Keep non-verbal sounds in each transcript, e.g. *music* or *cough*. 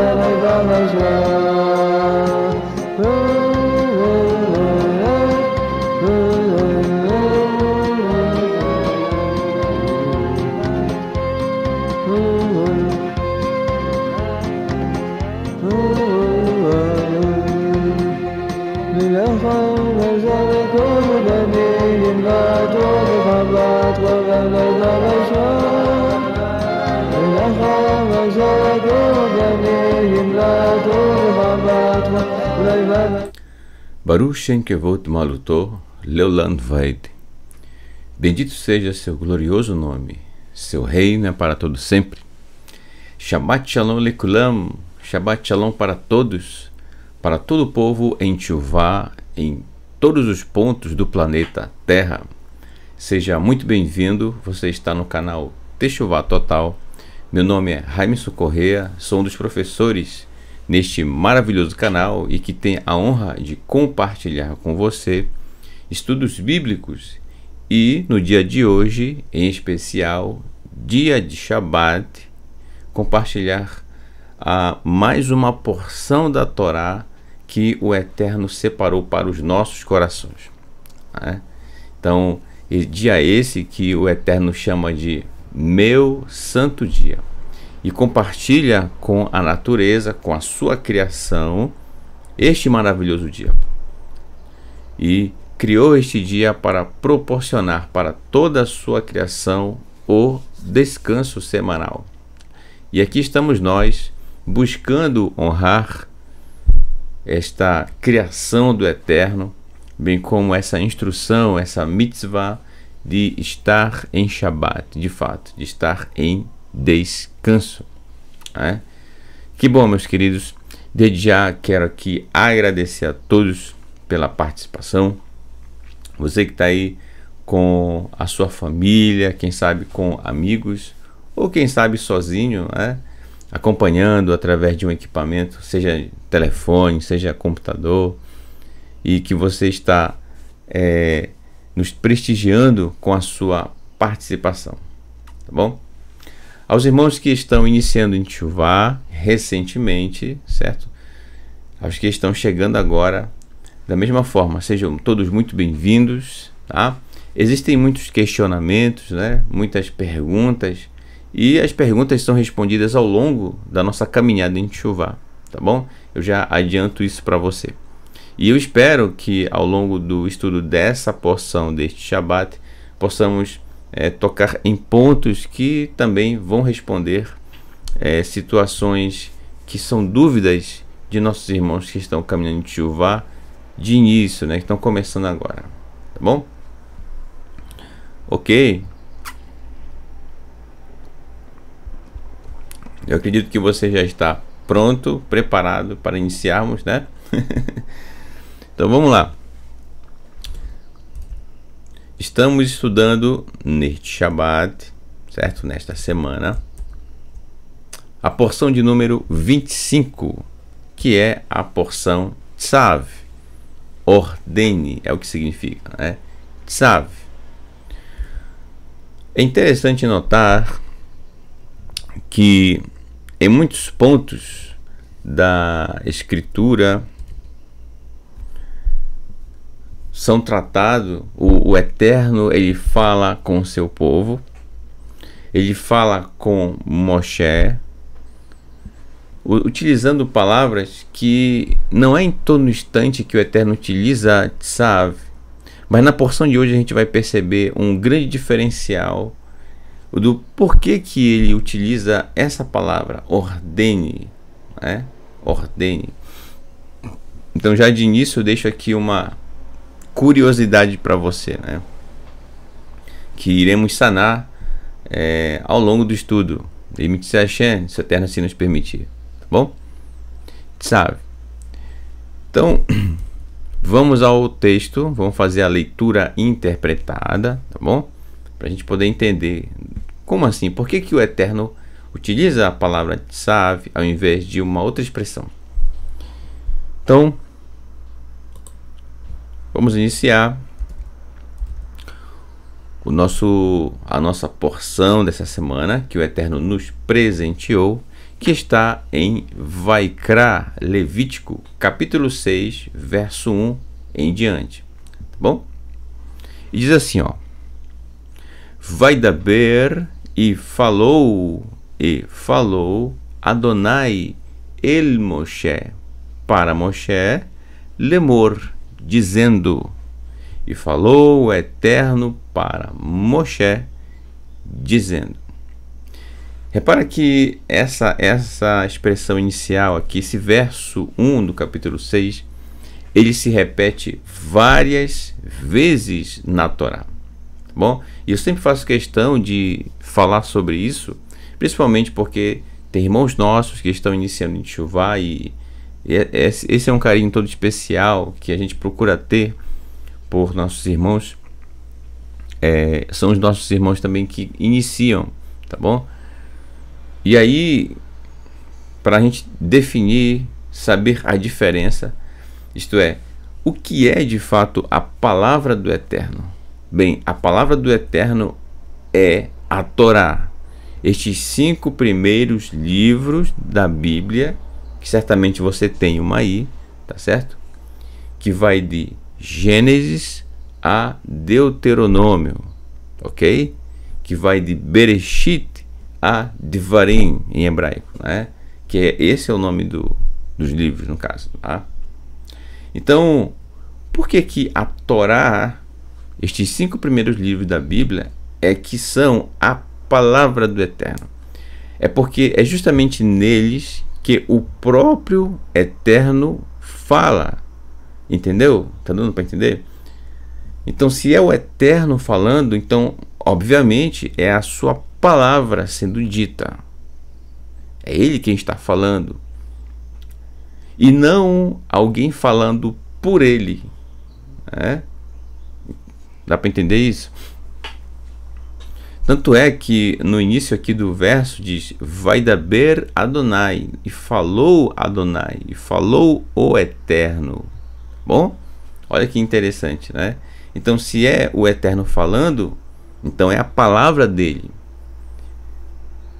Hare Rama's love. Baruch que Kevot Maluto, Leoland Vaid. Bendito seja seu glorioso nome, seu reino é para todo sempre. Shabbat Shalom Lekulam, Shabbat Shalom para todos, para todo o povo em Tchuvá, em todos os pontos do planeta Terra. Seja muito bem-vindo, você está no canal Techuvá Total. Meu nome é Jaime Socorrea, sou um dos professores neste maravilhoso canal e que tem a honra de compartilhar com você estudos bíblicos e no dia de hoje, em especial, dia de Shabat, compartilhar a ah, mais uma porção da Torá que o Eterno separou para os nossos corações. Né? Então, dia esse que o Eterno chama de meu santo dia e compartilha com a natureza, com a sua criação, este maravilhoso dia. E criou este dia para proporcionar para toda a sua criação o descanso semanal. E aqui estamos nós buscando honrar esta criação do eterno, bem como essa instrução, essa mitzvah de estar em Shabat, de fato, de estar em descanso canso. Né? Que bom, meus queridos. Desde já quero aqui agradecer a todos pela participação. Você que está aí com a sua família, quem sabe com amigos, ou quem sabe sozinho, né? acompanhando através de um equipamento, seja telefone, seja computador, e que você está é, nos prestigiando com a sua participação. Tá bom? Aos irmãos que estão iniciando em Tchuvá recentemente, certo? Aos que estão chegando agora, da mesma forma, sejam todos muito bem-vindos, tá? Existem muitos questionamentos, né? Muitas perguntas e as perguntas são respondidas ao longo da nossa caminhada em Tchuvá, tá bom? Eu já adianto isso para você. E eu espero que ao longo do estudo dessa porção deste Shabat possamos é, tocar em pontos que também vão responder é, situações que são dúvidas de nossos irmãos que estão caminhando de Chuva de início, né, que estão começando agora, tá bom? Ok? Eu acredito que você já está pronto, preparado para iniciarmos, né? *laughs* então vamos lá. Estamos estudando neste Shabbat, certo? Nesta semana, a porção de número 25, que é a porção Tsav. Ordene é o que significa, né? Tzav. É interessante notar que em muitos pontos da escritura são tratados, o, o Eterno ele fala com o seu povo, ele fala com Moshe, utilizando palavras que não é em todo instante que o Eterno utiliza Tsav, mas na porção de hoje a gente vai perceber um grande diferencial do porquê que ele utiliza essa palavra, ordene, né? ordene. Então já de início eu deixo aqui uma curiosidade para você, né? Que iremos sanar é, ao longo do estudo. Limite-se a Shen, se a Terra assim nos permitir. Tá bom? Sabe? Então, *clears throat* vamos ao texto. Vamos fazer a leitura interpretada, tá bom? Para a gente poder entender. Como assim? Por que, que o Eterno utiliza a palavra Tsav ao invés de uma outra expressão? Então, Vamos iniciar o nosso a nossa porção dessa semana que o Eterno nos presenteou, que está em Vaikra, Levítico, capítulo 6, verso 1 em diante. Tá bom? E diz assim, ó: Vai daber e falou e falou Adonai el Moshe para Moshe lemor dizendo: E falou o Eterno para Moshe, dizendo. Repara que essa, essa expressão inicial aqui, esse verso 1 do capítulo 6, ele se repete várias vezes na Torá. bom? E eu sempre faço questão de falar sobre isso, principalmente porque tem irmãos nossos que estão iniciando em Chuvá e é, é, esse é um carinho todo especial que a gente procura ter por nossos irmãos. É, são os nossos irmãos também que iniciam, tá bom? E aí, para a gente definir, saber a diferença, isto é, o que é de fato a palavra do Eterno? Bem, a palavra do Eterno é a Torá. Estes cinco primeiros livros da Bíblia que certamente você tem uma aí, tá certo? Que vai de Gênesis a Deuteronômio, ok? Que vai de Bereshit a Devarim em hebraico, né? Que é, esse é o nome do, dos livros, no caso, tá? Então, por que que a Torá, estes cinco primeiros livros da Bíblia, é que são a palavra do Eterno? É porque é justamente neles que o próprio Eterno fala. Entendeu? Tá dando para entender? Então, se é o Eterno falando, então, obviamente, é a sua palavra sendo dita. É ele quem está falando. E não alguém falando por ele. É? Dá para entender isso? Tanto é que no início aqui do verso diz: Vai daber Adonai, e falou Adonai, e falou o Eterno. Bom, olha que interessante, né? Então, se é o Eterno falando, então é a palavra dele.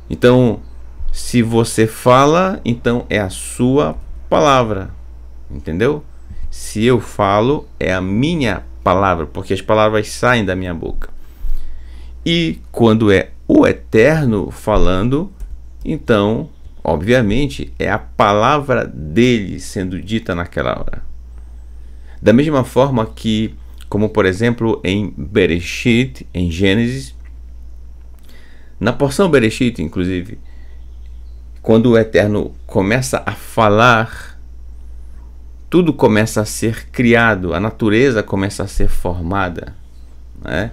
Então, se você fala, então é a sua palavra, entendeu? Se eu falo, é a minha palavra, porque as palavras saem da minha boca. E quando é o Eterno falando, então, obviamente, é a palavra dele sendo dita naquela hora. Da mesma forma que, como por exemplo em Bereshit, em Gênesis, na porção Bereshit, inclusive, quando o Eterno começa a falar, tudo começa a ser criado, a natureza começa a ser formada. Né?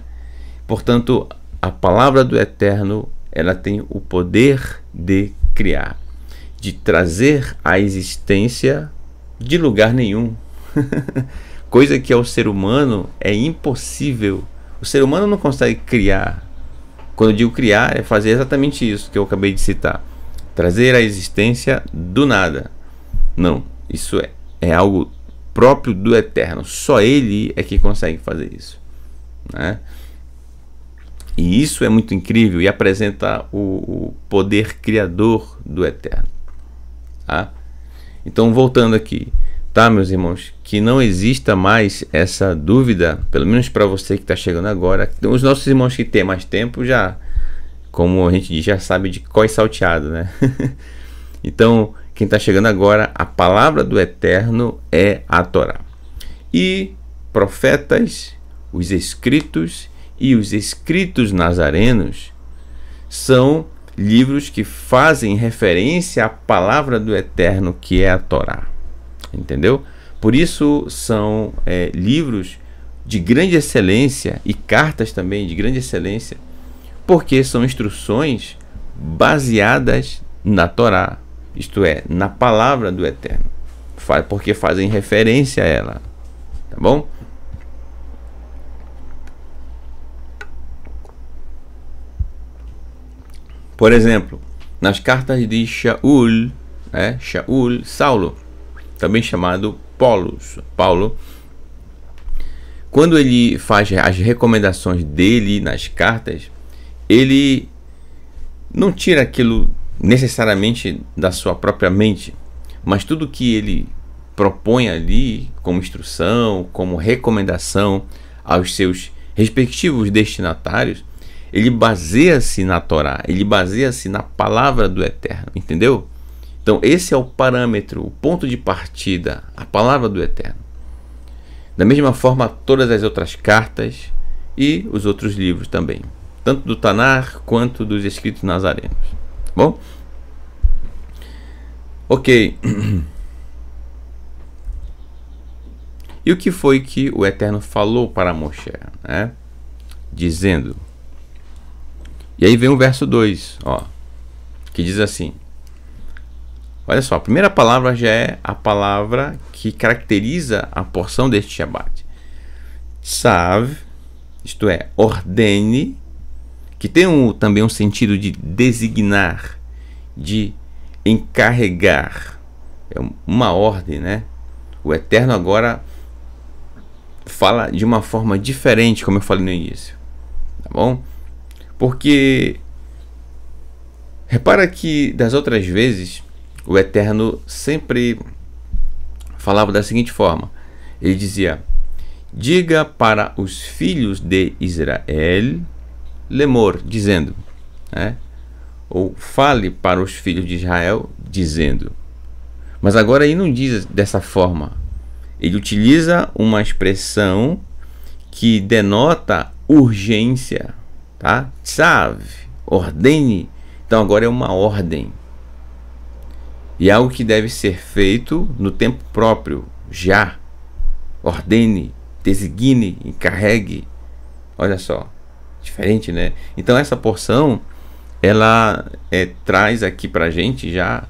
Portanto, a palavra do Eterno ela tem o poder de criar, de trazer a existência de lugar nenhum. *laughs* Coisa que ao ser humano é impossível. O ser humano não consegue criar. Quando eu digo criar, é fazer exatamente isso que eu acabei de citar. Trazer a existência do nada. Não, isso é, é algo próprio do eterno. Só ele é que consegue fazer isso. Né? E isso é muito incrível e apresenta o, o poder criador do Eterno. Tá? Então, voltando aqui, tá, meus irmãos? Que não exista mais essa dúvida, pelo menos para você que está chegando agora. Os nossos irmãos que têm mais tempo já, como a gente diz, já sabe de coi salteado, né? *laughs* então, quem está chegando agora, a palavra do Eterno é a Torá. E profetas, os escritos e os Escritos Nazarenos são livros que fazem referência à palavra do Eterno, que é a Torá. Entendeu? Por isso são é, livros de grande excelência e cartas também de grande excelência, porque são instruções baseadas na Torá, isto é, na palavra do Eterno, porque fazem referência a ela. Tá bom? Por exemplo, nas cartas de Shaul, né? Shaul, Saulo, também chamado Paulus, Paulo, quando ele faz as recomendações dele nas cartas, ele não tira aquilo necessariamente da sua própria mente, mas tudo que ele propõe ali como instrução, como recomendação aos seus respectivos destinatários, ele baseia-se na Torá, ele baseia-se na palavra do Eterno, entendeu? Então, esse é o parâmetro, o ponto de partida, a palavra do Eterno. Da mesma forma, todas as outras cartas e os outros livros também, tanto do Tanar quanto dos escritos nazarenos. Tá bom? Ok. *clears throat* E o que foi que o Eterno falou para Moshe? Né? Dizendo. E aí vem o verso 2, ó, que diz assim: Olha só, a primeira palavra já é a palavra que caracteriza a porção deste Shabat. Sav, isto é, ordene, que tem um, também um sentido de designar, de encarregar. É uma ordem, né? O Eterno agora fala de uma forma diferente, como eu falei no início. Tá bom? Porque repara que das outras vezes o Eterno sempre falava da seguinte forma: ele dizia, diga para os filhos de Israel, Lemor, dizendo, né? ou fale para os filhos de Israel, dizendo. Mas agora ele não diz dessa forma. Ele utiliza uma expressão que denota urgência tá? Sabe, ordene. Então agora é uma ordem. E é algo que deve ser feito no tempo próprio, já. Ordene, designe, encarregue. Olha só, diferente, né? Então essa porção ela é, traz aqui para gente já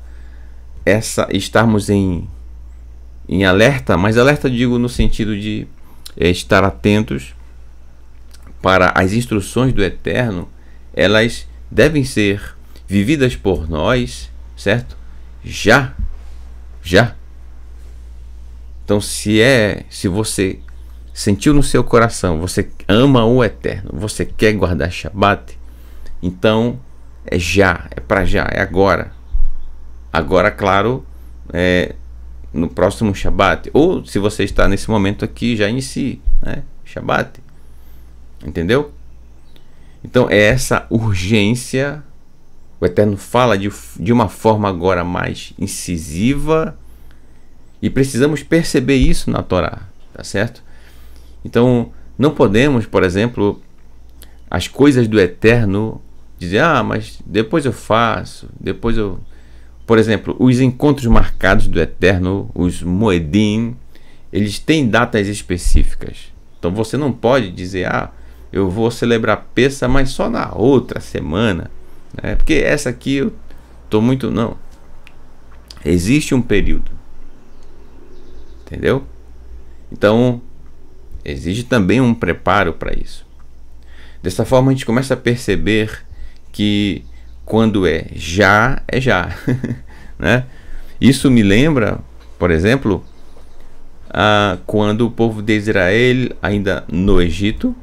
essa estarmos em em alerta, mas alerta digo no sentido de é, estar atentos para as instruções do Eterno, elas devem ser vividas por nós, certo? Já, já. Então, se é, se você sentiu no seu coração, você ama o Eterno, você quer guardar Shabat, então é já, é para já, é agora. Agora, claro, é no próximo Shabat, ou se você está nesse momento aqui, já inicie, né? Shabat. Entendeu? Então é essa urgência. O Eterno fala de, de uma forma agora mais incisiva. E precisamos perceber isso na Torá, tá certo? Então, não podemos, por exemplo, as coisas do eterno dizer, ah, mas depois eu faço, depois eu. Por exemplo, os encontros marcados do eterno, os moedim, eles têm datas específicas. Então você não pode dizer, ah, eu vou celebrar peça, mas só na outra semana, né? Porque essa aqui eu tô muito não. Existe um período. Entendeu? Então, exige também um preparo para isso. Dessa forma a gente começa a perceber que quando é já, é já, *laughs* né? Isso me lembra, por exemplo, a ah, quando o povo de Israel ainda no Egito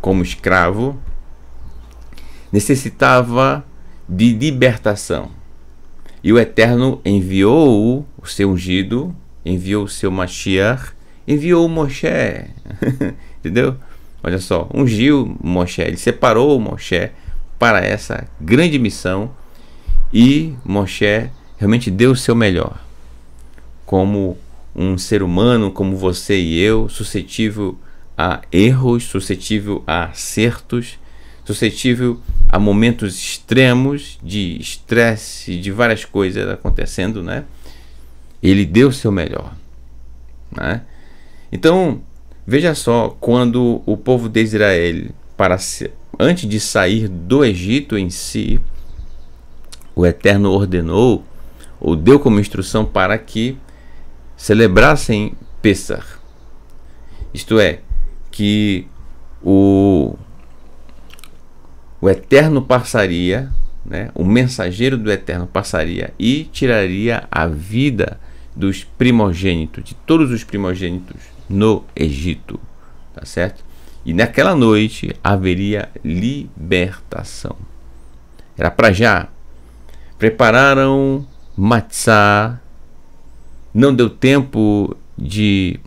como escravo, necessitava de libertação. E o Eterno enviou o seu ungido, enviou o seu Mashiach, enviou o Moshe. *laughs* Entendeu? Olha só, ungiu Moshe, ele separou Moshe para essa grande missão e Moshe realmente deu o seu melhor. Como um ser humano como você e eu, suscetível a erros, suscetível a acertos, suscetível a momentos extremos de estresse, de várias coisas acontecendo, né? Ele deu o seu melhor, né? Então, veja só, quando o povo de Israel, para se, antes de sair do Egito em si, o Eterno ordenou ou deu como instrução para que celebrassem Pessah. Isto é, que o, o Eterno passaria, né, o mensageiro do Eterno passaria e tiraria a vida dos primogênitos, de todos os primogênitos no Egito, tá certo? E naquela noite haveria libertação. Era para já. Prepararam matzá. Não deu tempo de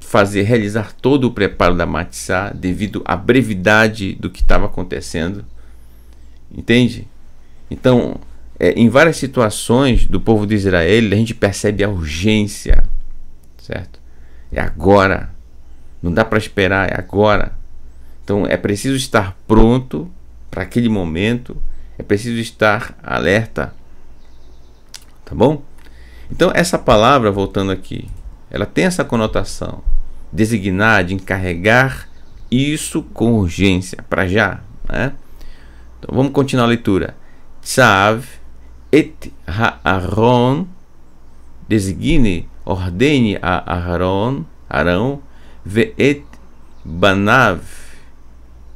fazer realizar todo o preparo da Matissá devido à brevidade do que estava acontecendo. Entende? Então, é, em várias situações do povo de Israel, a gente percebe a urgência, certo? É agora. Não dá para esperar, é agora. Então, é preciso estar pronto para aquele momento, é preciso estar alerta. Tá bom? Então, essa palavra, voltando aqui, ela tem essa conotação. Designar, de encarregar isso com urgência, para já. Né? Então vamos continuar a leitura. Tzav et ha'aron, designe, ordene a Aaron, Arão, ve et Banav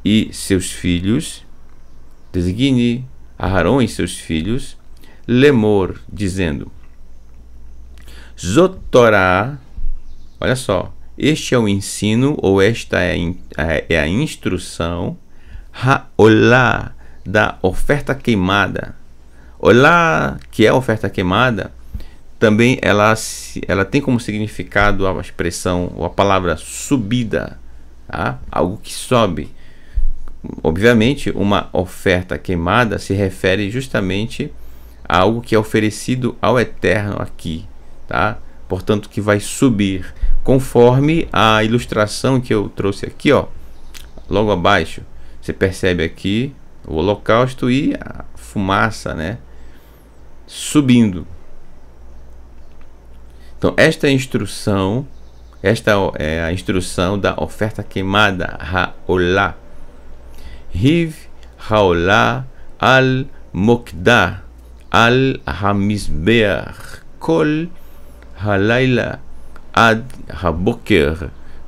e seus filhos, designe Aaron e seus filhos, Lemor, dizendo: Zotorá Olha só, este é o ensino ou esta é a, é, é a instrução. Olá da oferta queimada. Olá, que é a oferta queimada, também ela, ela tem como significado a expressão ou a palavra subida, tá? algo que sobe. Obviamente, uma oferta queimada se refere justamente a algo que é oferecido ao Eterno aqui, tá? Portanto, que vai subir conforme a ilustração que eu trouxe aqui, ó, logo abaixo. Você percebe aqui o holocausto e a fumaça, né, subindo. Então, esta instrução, esta é a instrução da oferta queimada, Ha'olá. Riv Ha'olá al-Mokdah al-Hamizbeach kol halayla Ad הבוקר,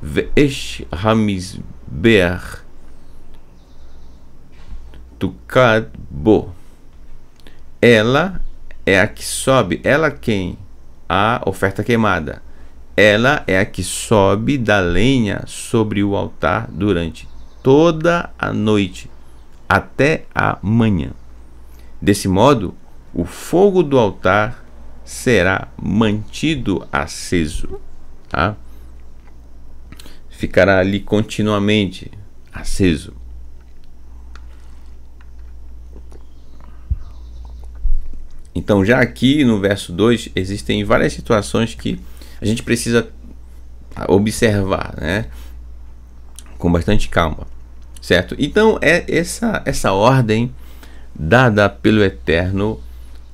ואש המזבח tocad bo. Ela é a que sobe, ela quem? A oferta queimada. Ela é a que sobe da lenha sobre o altar durante toda a noite, até a manhã. Desse modo, o fogo do altar será mantido aceso tá? Ficará ali continuamente aceso. Então, já aqui no verso 2, existem várias situações que a gente precisa observar, né? Com bastante calma, certo? Então, é essa, essa ordem dada pelo Eterno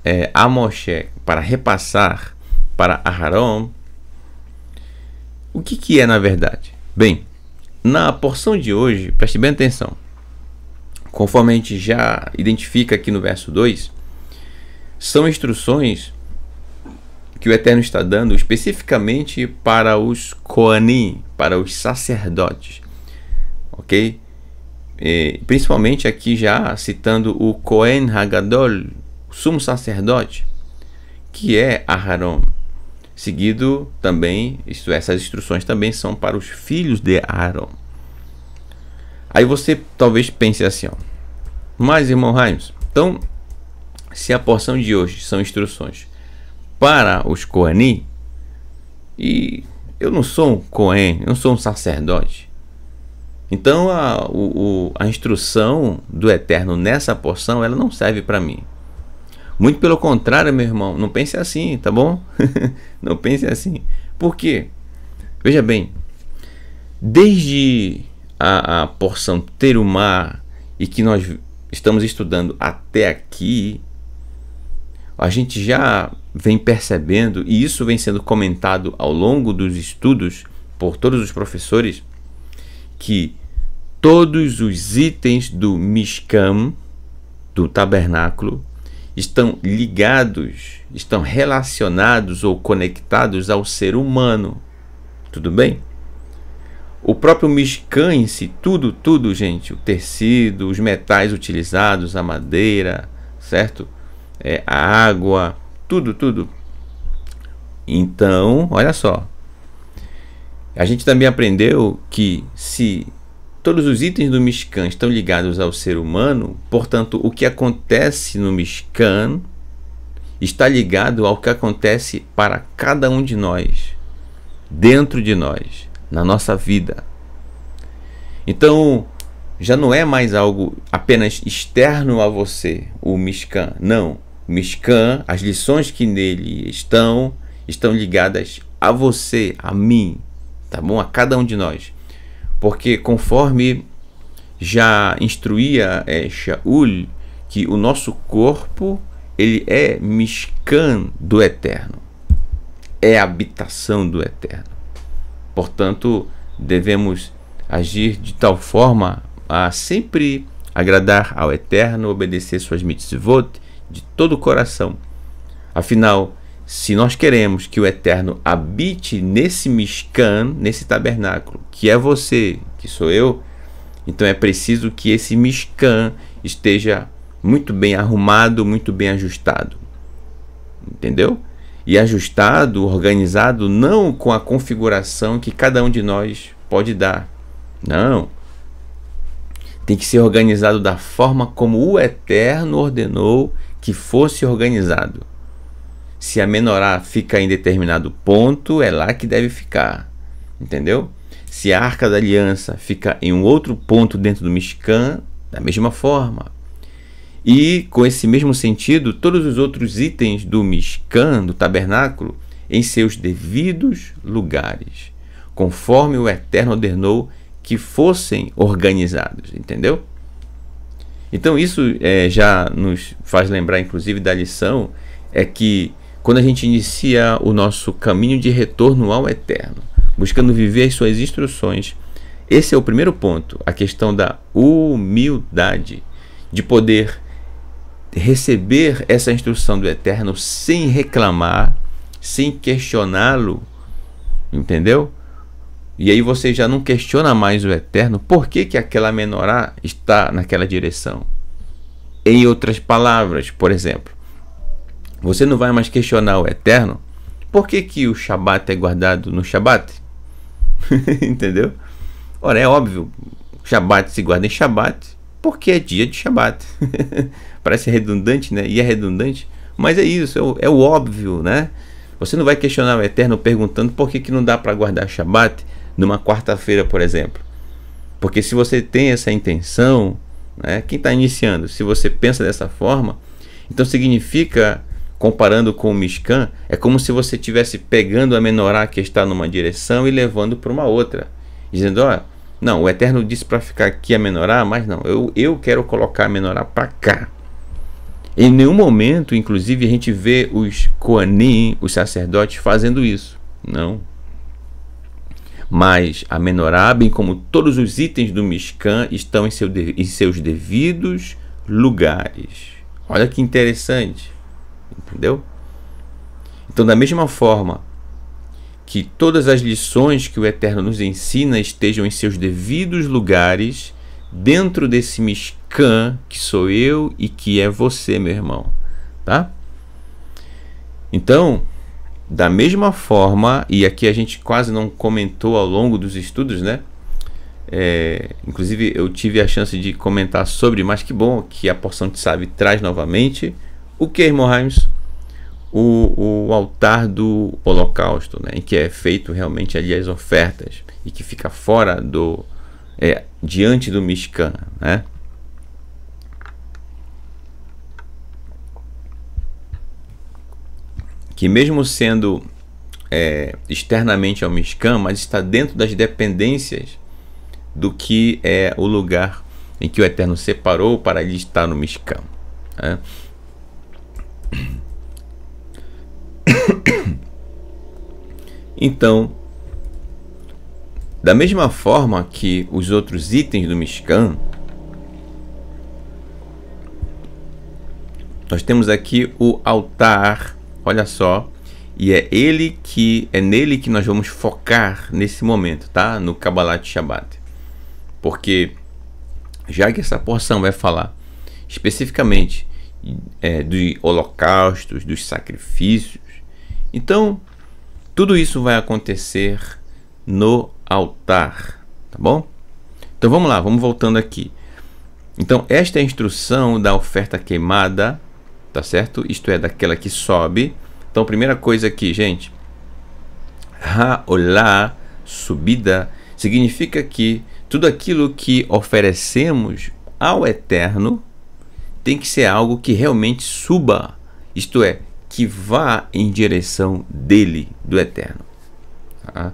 é, a Moshe para repassar para Aharon o que, que é na verdade? Bem, na porção de hoje, preste bem atenção. Conforme a gente já identifica aqui no verso 2, são instruções que o Eterno está dando especificamente para os Koanim, para os sacerdotes. Ok? E, principalmente aqui já citando o Kohen Hagadol, sumo sacerdote, que é Aharon. Seguido também, isto, essas instruções também são para os filhos de Aaron. Aí você talvez pense assim, ó. Mas, irmão Raimes, então, se a porção de hoje são instruções para os Koani, e eu não sou um Kohen, eu não sou um sacerdote. Então, a, o, a instrução do Eterno nessa porção, ela não serve para mim. Muito pelo contrário, meu irmão, não pense assim, tá bom? *laughs* não pense assim. Por quê? Veja bem, desde a, a porção mar e que nós estamos estudando até aqui, a gente já vem percebendo, e isso vem sendo comentado ao longo dos estudos por todos os professores, que todos os itens do Mishkan, do tabernáculo, estão ligados, estão relacionados ou conectados ao ser humano. Tudo bem? O próprio Mishkan em si, tudo, tudo, gente, o tecido, os metais utilizados, a madeira, certo? É, a água, tudo, tudo. Então, olha só. A gente também aprendeu que se Todos os itens do Mishkan estão ligados ao ser humano, portanto, o que acontece no Mishkan está ligado ao que acontece para cada um de nós, dentro de nós, na nossa vida. Então, já não é mais algo apenas externo a você, o Mishkan. Não. O Mishkan, as lições que nele estão, estão ligadas a você, a mim, tá bom? A cada um de nós. Porque conforme já instruía é, Shaul, que o nosso corpo ele é Mishkan do Eterno, é habitação do Eterno. Portanto, devemos agir de tal forma a sempre agradar ao Eterno, obedecer suas mitzvot de todo o coração. Afinal, se nós queremos que o Eterno habite nesse Mishkan, nesse tabernáculo, que é você, que sou eu, então é preciso que esse Mishkan esteja muito bem arrumado, muito bem ajustado. Entendeu? E ajustado, organizado, não com a configuração que cada um de nós pode dar. Não. Tem que ser organizado da forma como o Eterno ordenou que fosse organizado. Se a menorá fica em determinado ponto, é lá que deve ficar. Entendeu? Se a arca da aliança fica em um outro ponto dentro do Mishkan, da mesma forma. E com esse mesmo sentido, todos os outros itens do Mishkan, do tabernáculo, em seus devidos lugares, conforme o Eterno ordenou que fossem organizados, entendeu? Então isso é, já nos faz lembrar, inclusive, da lição é que quando a gente inicia o nosso caminho de retorno ao eterno, buscando viver as suas instruções, esse é o primeiro ponto, a questão da humildade, de poder receber essa instrução do eterno sem reclamar, sem questioná-lo, entendeu? E aí você já não questiona mais o eterno, por que, que aquela menorá está naquela direção? Em outras palavras, por exemplo, você não vai mais questionar o Eterno. Por que, que o Shabat é guardado no Shabat? *laughs* Entendeu? Ora, é óbvio, Shabat se guarda em Shabat porque é dia de Shabat. *laughs* Parece redundante, né? E é redundante, mas é isso, é o, é o óbvio, né? Você não vai questionar o Eterno perguntando por que, que não dá para guardar Shabat numa quarta-feira, por exemplo. Porque se você tem essa intenção, né, quem está iniciando, se você pensa dessa forma, então significa comparando com o Mishkan, é como se você estivesse pegando a menorá que está numa direção e levando para uma outra, dizendo: ó, não, o Eterno disse para ficar aqui a menorá, mas não, eu, eu quero colocar a menorá para cá. Em nenhum momento, inclusive, a gente vê os Koanim, os sacerdotes, fazendo isso. Não. Mas a menorá, bem como todos os itens do Mishkan, estão em, seu de, em seus devidos lugares. Olha que interessante. Entendeu? Então, da mesma forma que todas as lições que o Eterno nos ensina estejam em seus devidos lugares, dentro desse Mishkan que sou eu e que é você, meu irmão, tá? Então, da mesma forma, e aqui a gente quase não comentou ao longo dos estudos, né? É, inclusive eu tive a chance de comentar sobre, mas que bom que a porção de sabe traz novamente, o que, irmão Raimes? O, o altar do holocausto, né, em que é feito realmente ali as ofertas e que fica fora do. É, diante do Mishkan, né? que mesmo sendo é, externamente ao Mishkan, mas está dentro das dependências do que é o lugar em que o Eterno separou para ele estar no Mishkan. Né? *coughs* Então, da mesma forma que os outros itens do Mishkan, nós temos aqui o altar, olha só, e é ele que é nele que nós vamos focar nesse momento, tá? No Kabbalat Shabbat. Porque já que essa porção vai falar especificamente é, de holocaustos, dos sacrifícios. Então, tudo isso vai acontecer no altar, tá bom? Então vamos lá, vamos voltando aqui. Então, esta é a instrução da oferta queimada, tá certo? Isto é, daquela que sobe. Então, primeira coisa aqui, gente. la, subida, significa que tudo aquilo que oferecemos ao Eterno, tem que ser algo que realmente suba, isto é, que vá em direção dele, do eterno. Tá?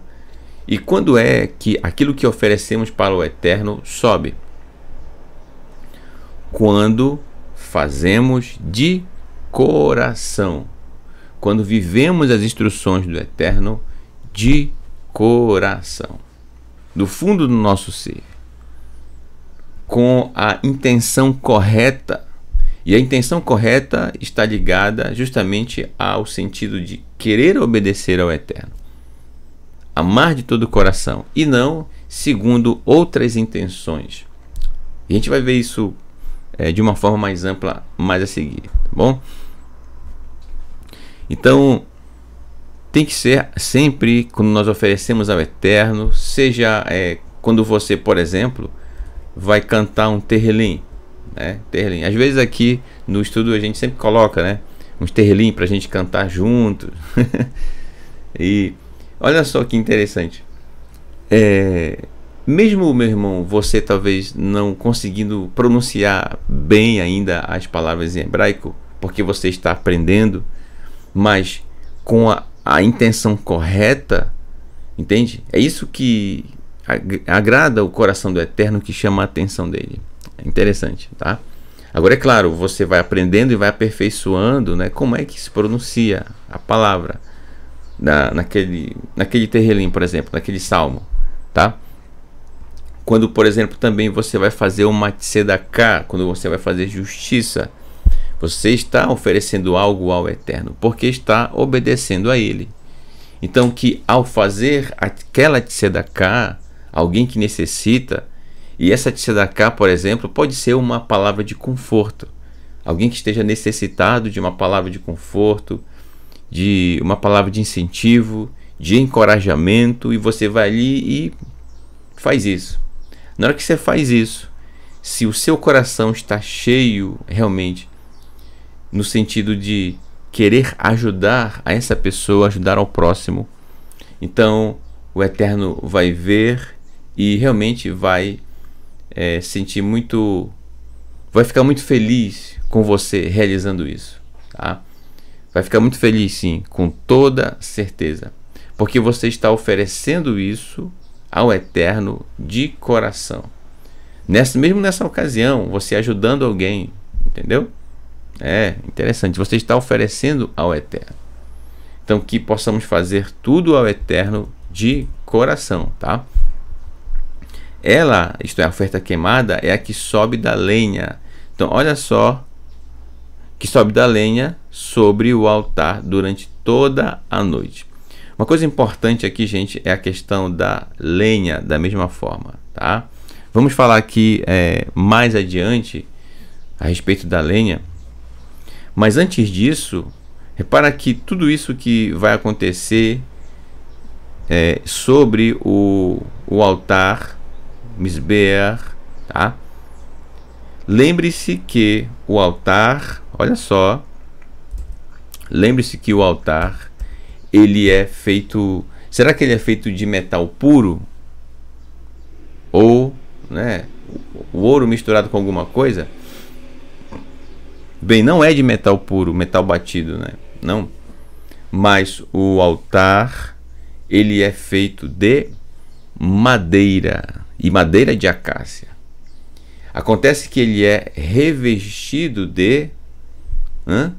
E quando é que aquilo que oferecemos para o eterno sobe? Quando fazemos de coração. Quando vivemos as instruções do eterno de coração, do fundo do nosso ser, com a intenção correta e a intenção correta está ligada justamente ao sentido de querer obedecer ao Eterno. Amar de todo o coração e não segundo outras intenções. E a gente vai ver isso é, de uma forma mais ampla mais a seguir, tá bom? Então, tem que ser sempre quando nós oferecemos ao Eterno, seja é, quando você, por exemplo, vai cantar um terrelim né? Às vezes aqui no estudo a gente sempre coloca, né? Uns terlim para a gente cantar junto. *laughs* e olha só que interessante. É, mesmo, meu irmão, você talvez não conseguindo pronunciar bem ainda as palavras em hebraico, porque você está aprendendo, mas com a, a intenção correta, entende? É isso que agrada o coração do Eterno que chama a atenção dele. É interessante, tá? Agora é claro, você vai aprendendo e vai aperfeiçoando, né? Como é que se pronuncia a palavra na, naquele, naquele terrelim, por exemplo, naquele salmo, tá? Quando, por exemplo, também você vai fazer uma tzedaká, quando você vai fazer justiça, você está oferecendo algo ao Eterno, porque está obedecendo a Ele. Então que ao fazer aquela tzedaká, alguém que necessita, e essa tzedaká, por exemplo, pode ser uma palavra de conforto. Alguém que esteja necessitado de uma palavra de conforto, de uma palavra de incentivo, de encorajamento, e você vai ali e faz isso. Na hora que você faz isso, se o seu coração está cheio realmente, no sentido de querer ajudar a essa pessoa, ajudar ao próximo, então o Eterno vai ver e realmente vai é, sentir muito. Vai ficar muito feliz com você realizando isso, tá? Vai ficar muito feliz, sim, com toda certeza, porque você está oferecendo isso ao Eterno de coração. Nessa, mesmo nessa ocasião, você ajudando alguém, entendeu? É interessante. Você está oferecendo ao Eterno. Então, que possamos fazer tudo ao Eterno de coração, tá? Ela, isto é, a oferta queimada, é a que sobe da lenha. Então, olha só, que sobe da lenha sobre o altar durante toda a noite. Uma coisa importante aqui, gente, é a questão da lenha, da mesma forma, tá? Vamos falar aqui é, mais adiante a respeito da lenha. Mas antes disso, repara que tudo isso que vai acontecer é, sobre o, o altar misbear, tá? Lembre-se que o altar, olha só, lembre-se que o altar ele é feito, será que ele é feito de metal puro ou, né, o ouro misturado com alguma coisa? Bem, não é de metal puro, metal batido, né? Não. Mas o altar ele é feito de madeira e madeira de acácia. Acontece que ele é revestido de hã?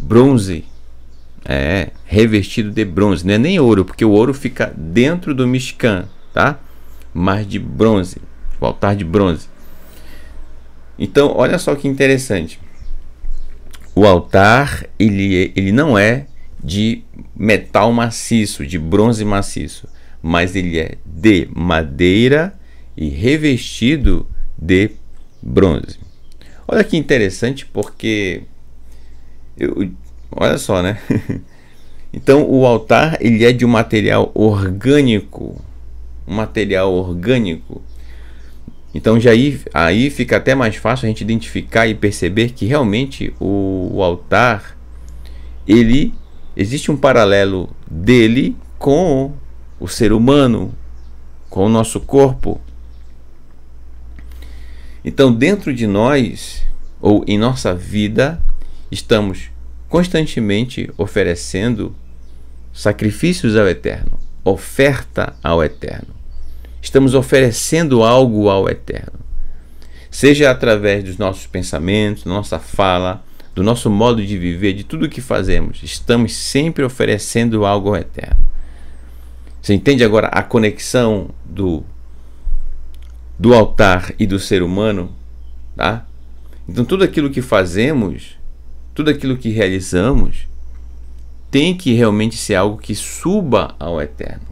bronze. É, revestido de bronze, não é nem ouro, porque o ouro fica dentro do Mishkan, tá? Mas de bronze, o altar de bronze. Então, olha só que interessante. O altar, ele, é, ele não é de metal maciço, de bronze maciço mas ele é de madeira e revestido de bronze. Olha que interessante, porque eu, olha só, né? *laughs* então o altar ele é de um material orgânico, um material orgânico. Então já aí, aí fica até mais fácil a gente identificar e perceber que realmente o, o altar ele existe um paralelo dele com o ser humano, com o nosso corpo. Então, dentro de nós, ou em nossa vida, estamos constantemente oferecendo sacrifícios ao Eterno, oferta ao Eterno. Estamos oferecendo algo ao Eterno. Seja através dos nossos pensamentos, nossa fala, do nosso modo de viver, de tudo que fazemos, estamos sempre oferecendo algo ao Eterno. Você entende agora a conexão do, do altar e do ser humano? Tá? Então, tudo aquilo que fazemos, tudo aquilo que realizamos, tem que realmente ser algo que suba ao eterno.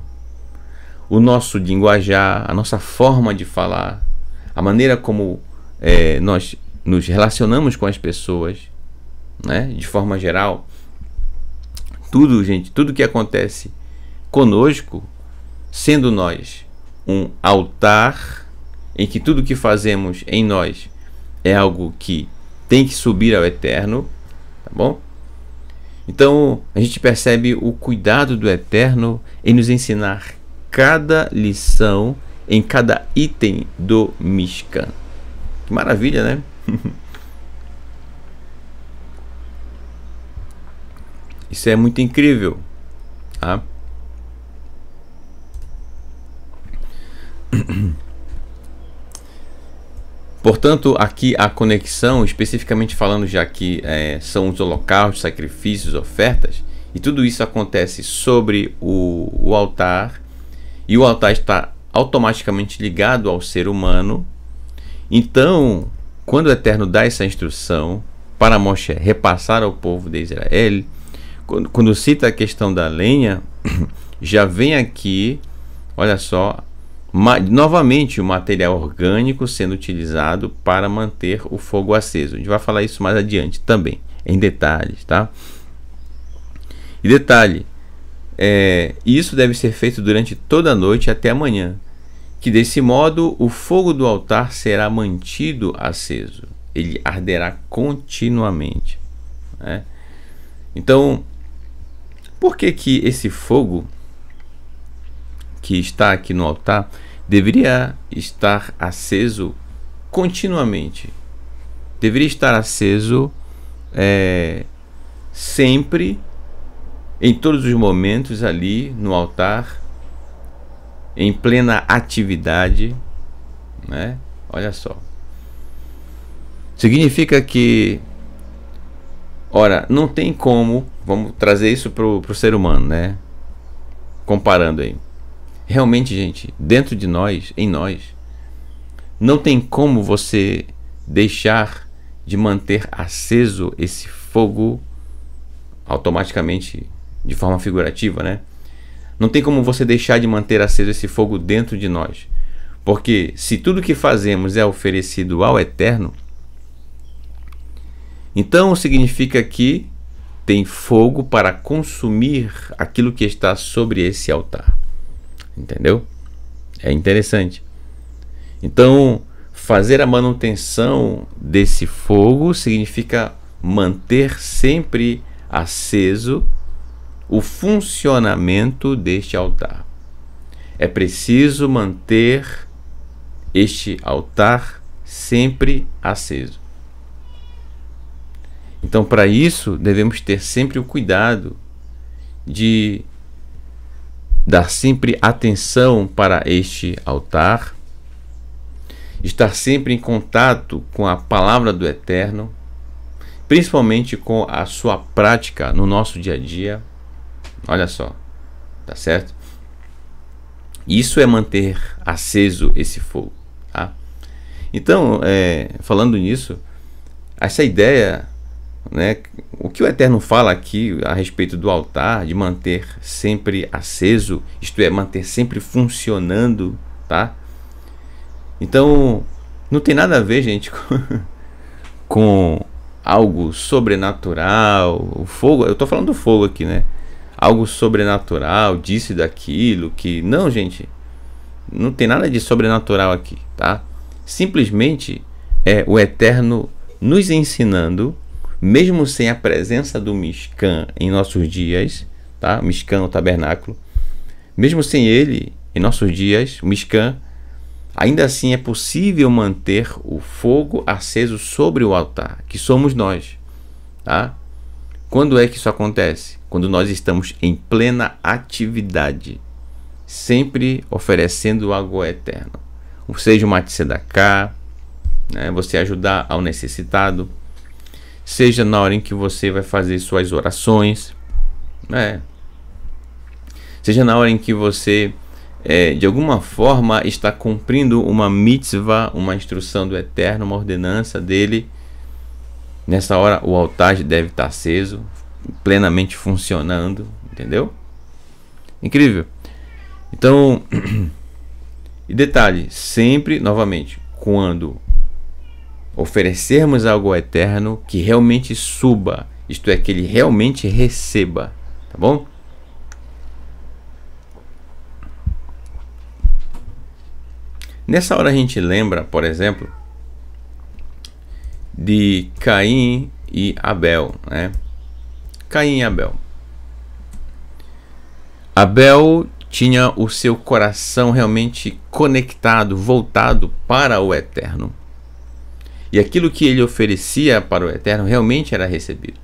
O nosso linguajar, a nossa forma de falar, a maneira como é, nós nos relacionamos com as pessoas, né? de forma geral, tudo, gente, tudo que acontece conosco sendo nós um altar em que tudo que fazemos em nós é algo que tem que subir ao eterno, tá bom? Então a gente percebe o cuidado do eterno em nos ensinar cada lição em cada item do Mishkan. Que maravilha, né? *laughs* Isso é muito incrível. Tá? *coughs* Portanto, aqui a conexão, especificamente falando, já que é, são os holocaustos, sacrifícios, ofertas, e tudo isso acontece sobre o, o altar, e o altar está automaticamente ligado ao ser humano. Então, quando o Eterno dá essa instrução para Moshe repassar ao povo de Israel, quando, quando cita a questão da lenha, *coughs* já vem aqui, olha só, Ma novamente o material orgânico sendo utilizado para manter o fogo aceso. A gente vai falar isso mais adiante também, em detalhes, tá? E detalhe, é, isso deve ser feito durante toda a noite até amanhã, que desse modo o fogo do altar será mantido aceso, ele arderá continuamente. Né? Então, por que que esse fogo que está aqui no altar deveria estar aceso continuamente. Deveria estar aceso é, sempre, em todos os momentos, ali no altar, em plena atividade. Né? Olha só. Significa que, ora, não tem como, vamos trazer isso para o ser humano, né? Comparando aí Realmente, gente, dentro de nós, em nós, não tem como você deixar de manter aceso esse fogo automaticamente, de forma figurativa, né? Não tem como você deixar de manter aceso esse fogo dentro de nós. Porque se tudo que fazemos é oferecido ao eterno, então significa que tem fogo para consumir aquilo que está sobre esse altar. Entendeu? É interessante. Então, fazer a manutenção desse fogo significa manter sempre aceso o funcionamento deste altar. É preciso manter este altar sempre aceso. Então, para isso, devemos ter sempre o cuidado de dar sempre atenção para este altar, estar sempre em contato com a palavra do Eterno, principalmente com a sua prática no nosso dia a dia. Olha só, tá certo? Isso é manter aceso esse fogo, tá? Então, é, falando nisso, essa ideia né? O que o Eterno fala aqui a respeito do altar, de manter sempre aceso, isto é, manter sempre funcionando, tá? Então, não tem nada a ver, gente, *laughs* com, com algo sobrenatural, o fogo, eu estou falando do fogo aqui, né? Algo sobrenatural, disse daquilo, que não, gente, não tem nada de sobrenatural aqui, tá? Simplesmente é o Eterno nos ensinando mesmo sem a presença do Mishkan em nossos dias, tá? Mishkan, o tabernáculo, mesmo sem ele em nossos dias, o Mishkan, ainda assim é possível manter o fogo aceso sobre o altar, que somos nós, tá? Quando é que isso acontece? Quando nós estamos em plena atividade, sempre oferecendo algo eterno. Ou seja, uma tzedaká, né? você ajudar ao necessitado, seja na hora em que você vai fazer suas orações, né? seja na hora em que você, é, de alguma forma, está cumprindo uma mitzvah, uma instrução do Eterno, uma ordenança dele. Nessa hora, o altar deve estar aceso, plenamente funcionando, entendeu? Incrível. Então, *clears throat* e detalhe, sempre, novamente, quando oferecermos algo eterno que realmente suba, isto é, que ele realmente receba, tá bom? Nessa hora a gente lembra, por exemplo, de Caim e Abel, né? Caim e Abel. Abel tinha o seu coração realmente conectado, voltado para o eterno e aquilo que ele oferecia para o Eterno realmente era recebido.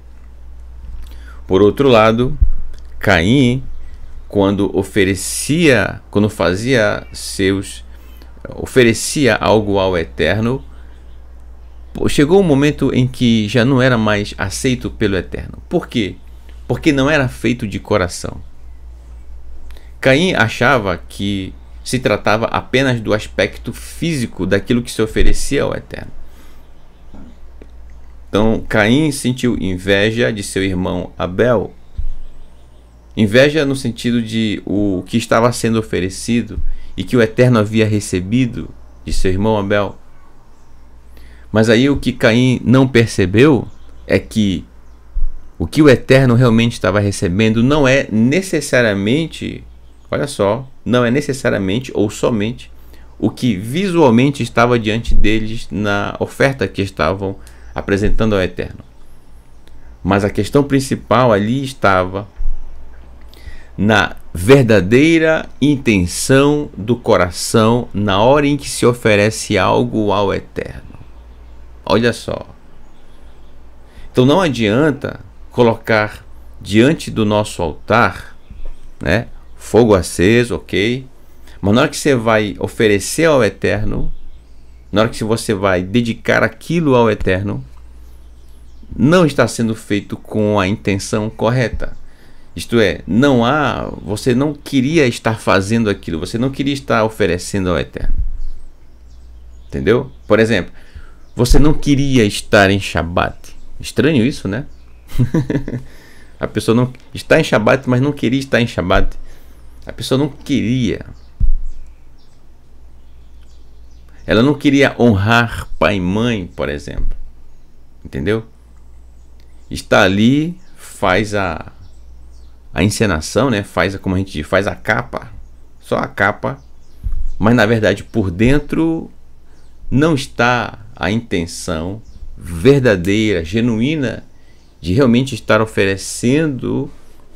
Por outro lado, Caim, quando oferecia, quando fazia seus oferecia algo ao Eterno, chegou um momento em que já não era mais aceito pelo Eterno. Por quê? Porque não era feito de coração. Caim achava que se tratava apenas do aspecto físico daquilo que se oferecia ao Eterno. Então Caim sentiu inveja de seu irmão Abel. Inveja no sentido de o que estava sendo oferecido e que o Eterno havia recebido de seu irmão Abel. Mas aí o que Caim não percebeu é que o que o Eterno realmente estava recebendo não é necessariamente, olha só, não é necessariamente ou somente o que visualmente estava diante deles na oferta que estavam apresentando ao Eterno. Mas a questão principal ali estava na verdadeira intenção do coração na hora em que se oferece algo ao Eterno. Olha só. Então não adianta colocar diante do nosso altar, né? Fogo aceso, ok? Mas na hora que você vai oferecer ao Eterno, na hora que você vai dedicar aquilo ao eterno, não está sendo feito com a intenção correta. Isto é, não há, você não queria estar fazendo aquilo, você não queria estar oferecendo ao eterno. Entendeu? Por exemplo, você não queria estar em Shabat. Estranho isso, né? *laughs* a pessoa não está em Shabat, mas não queria estar em Shabat. A pessoa não queria, Ela não queria honrar pai e mãe, por exemplo. Entendeu? Está ali, faz a, a encenação, né? Faz a, como a gente diz, faz a capa. Só a capa. Mas na verdade, por dentro não está a intenção verdadeira, genuína de realmente estar oferecendo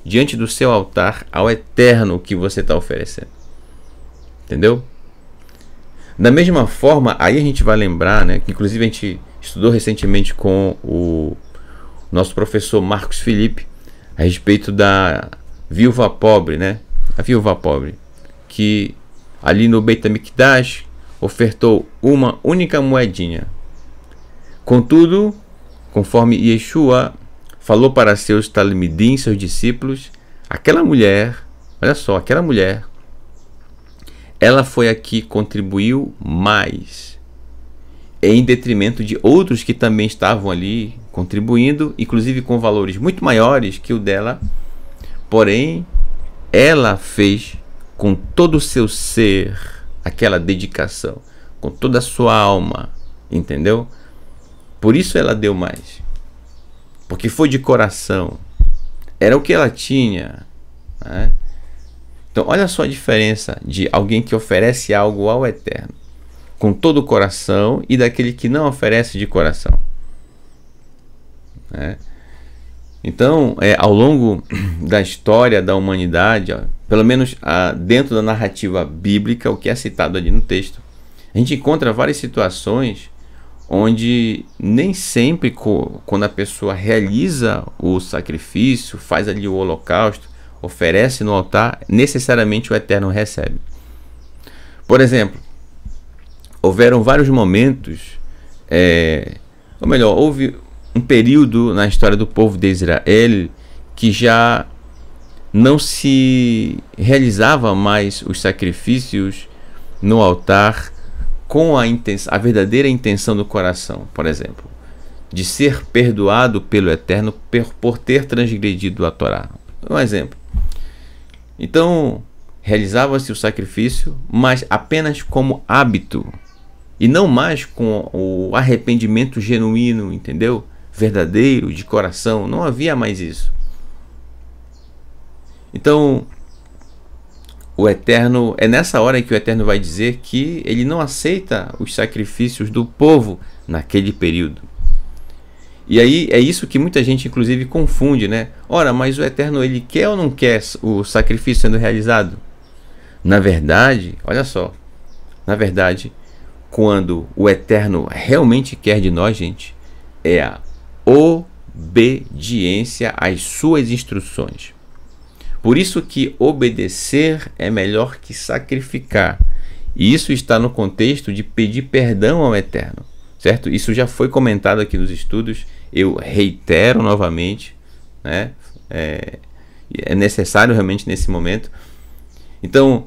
diante do seu altar ao eterno que você está oferecendo. Entendeu? Da mesma forma, aí a gente vai lembrar, né, que inclusive a gente estudou recentemente com o nosso professor Marcos Felipe a respeito da viúva pobre, né? A viúva pobre que ali no Beit Hamikdash ofertou uma única moedinha. Contudo, conforme Yeshua falou para seus talmidim, seus discípulos, aquela mulher, olha só, aquela mulher ela foi a que contribuiu mais, em detrimento de outros que também estavam ali contribuindo, inclusive com valores muito maiores que o dela. Porém, ela fez com todo o seu ser aquela dedicação, com toda a sua alma, entendeu? Por isso ela deu mais. Porque foi de coração. Era o que ela tinha. Né? Então, olha só a diferença de alguém que oferece algo ao Eterno, com todo o coração, e daquele que não oferece de coração. Né? Então, é, ao longo *clears throat* da história da humanidade, ó, pelo menos a, ah, dentro da narrativa bíblica, o que é citado ali no texto, a gente encontra várias situações onde nem sempre, quando a pessoa realiza o sacrifício, faz ali o holocausto, oferece no altar, necessariamente o Eterno recebe. Por exemplo, houveram vários momentos, é, ou melhor, houve um período na história do povo de Israel que já não se realizava mais os sacrifícios no altar com a, a verdadeira intenção do coração, por exemplo, de ser perdoado pelo Eterno por, por ter transgredido a Torá. Um exemplo. Então, realizava-se o sacrifício, mas apenas como hábito e não mais com o arrependimento genuíno, entendeu? Verdadeiro, de coração, não havia mais isso. Então, o Eterno, é nessa hora que o Eterno vai dizer que ele não aceita os sacrifícios do povo naquele período. E aí é isso que muita gente inclusive confunde, né? Ora, mas o Eterno ele quer ou não quer o sacrifício sendo realizado? Na verdade, olha só. Na verdade, quando o Eterno realmente quer de nós, gente, é a obediência às suas instruções. Por isso que obedecer é melhor que sacrificar. E isso está no contexto de pedir perdão ao Eterno certo? Isso já foi comentado aqui nos estudos, eu reitero novamente, né? É, é necessário realmente nesse momento. Então,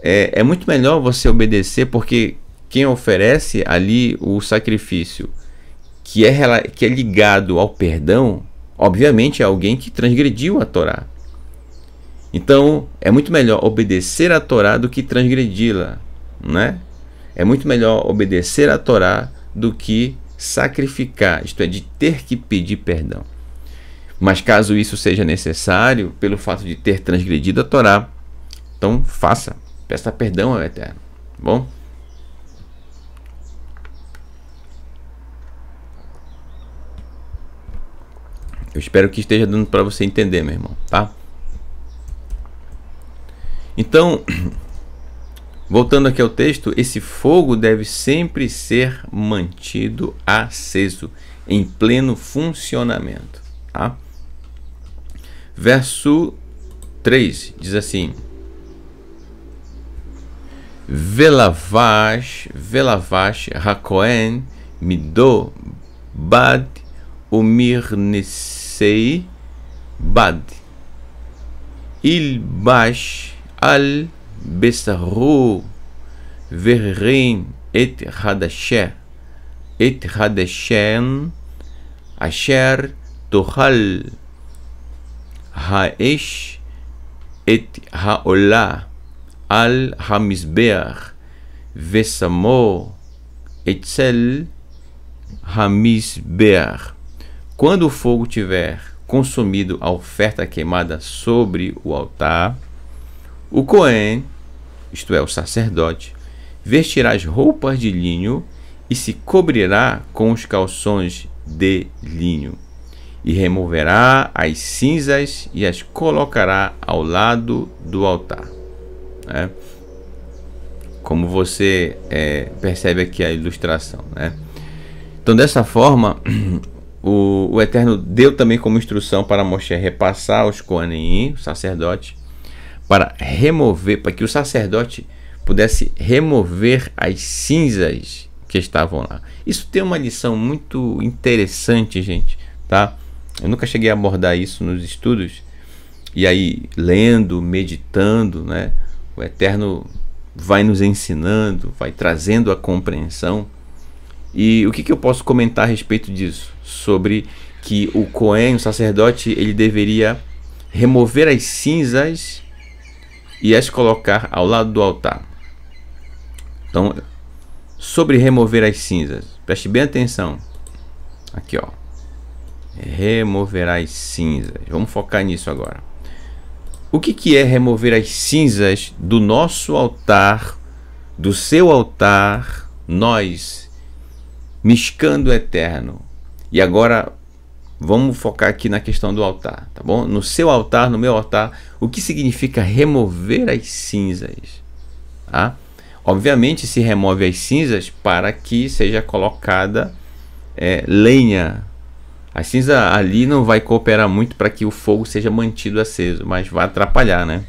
é, é muito melhor você obedecer, porque quem oferece ali o sacrifício que é, que é ligado ao perdão, obviamente é alguém que transgrediu a Torá. Então, é muito melhor obedecer a Torá do que transgredi-la, né? É muito melhor obedecer a Torá do que sacrificar, isto é, de ter que pedir perdão. Mas caso isso seja necessário, pelo fato de ter transgredido a Torá, então faça, peça perdão ao Eterno. Tá bom? Eu espero que esteja dando para você entender, meu irmão, tá? Então, *clears throat* Voltando aqui ao texto, esse fogo deve sempre ser mantido aceso, em pleno funcionamento. Tá? Verso 3 diz assim: Velavash, velavash, Hakoen, Mido, Bad, Umirnesei, Bad, Ilbash, Al, Bessaru Verrim et Hadashé et Hadashen Asher Tohal Haesh et Haolah Al Hamizbeach Vesamo Etzel Hamizbeach Quando o fogo tiver consumido a oferta queimada sobre o altar, o Cohen isto é, o sacerdote, vestirá as roupas de linho e se cobrirá com os calções de linho, e removerá as cinzas e as colocará ao lado do altar. Né? Como você é, percebe aqui a ilustração. Né? Então, dessa forma, *clears throat* o, o Eterno deu também como instrução para Moshe repassar aos Koanim, sacerdote, para remover, para que o sacerdote pudesse remover as cinzas que estavam lá. Isso tem uma lição muito interessante, gente, tá? Eu nunca cheguei a abordar isso nos estudos. E aí, lendo, meditando, né? O Eterno vai nos ensinando, vai trazendo a compreensão. E o que, que eu posso comentar a respeito disso? Sobre que o Cohen, o sacerdote, ele deveria remover as cinzas e as colocar ao lado do altar. Então, sobre remover as cinzas, preste bem atenção. Aqui, ó. Remover as cinzas. Vamos focar nisso agora. O que, que é remover as cinzas do nosso altar, do seu altar, nós, miscando o eterno? E agora Vamos focar aqui na questão do altar, tá bom? No seu altar, no meu altar, o que significa remover as cinzas? Tá? Obviamente se remove as cinzas para que seja colocada é, lenha. A cinza ali não vai cooperar muito para que o fogo seja mantido aceso, mas vai atrapalhar, né?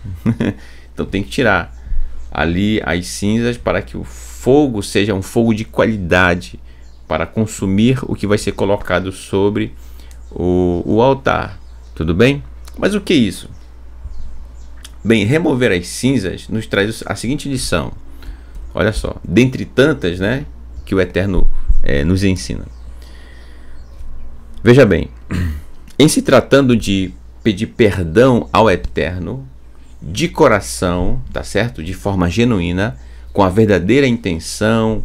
*laughs* então tem que tirar ali as cinzas para que o fogo seja um fogo de qualidade para consumir o que vai ser colocado sobre o, o altar, tudo bem? Mas o que é isso? Bem, remover as cinzas nos traz a seguinte lição. Olha só, dentre tantas, né, que o Eterno é, nos ensina. Veja bem, *clears throat* em se tratando de pedir perdão ao Eterno, de coração, tá certo? De forma genuína, com a verdadeira intenção,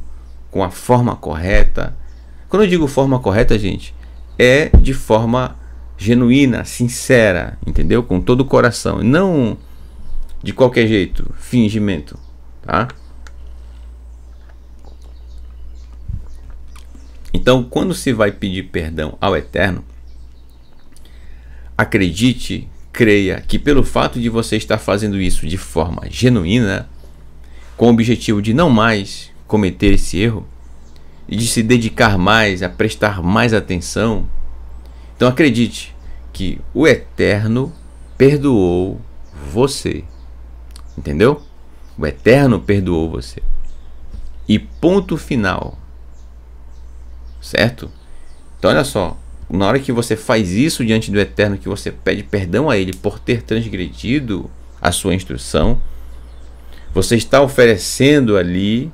com a forma correta. Quando eu digo forma correta, gente, é de forma genuína, sincera, entendeu? Com todo o coração, não de qualquer jeito, fingimento, tá? Então, quando se vai pedir perdão ao Eterno, acredite, creia que pelo fato de você estar fazendo isso de forma genuína, com o objetivo de não mais cometer esse erro, de se dedicar mais, a prestar mais atenção. Então acredite que o Eterno perdoou você. Entendeu? O Eterno perdoou você. E ponto final. Certo? Então olha só, na hora que você faz isso diante do Eterno, que você pede perdão a ele por ter transgredido a sua instrução, você está oferecendo ali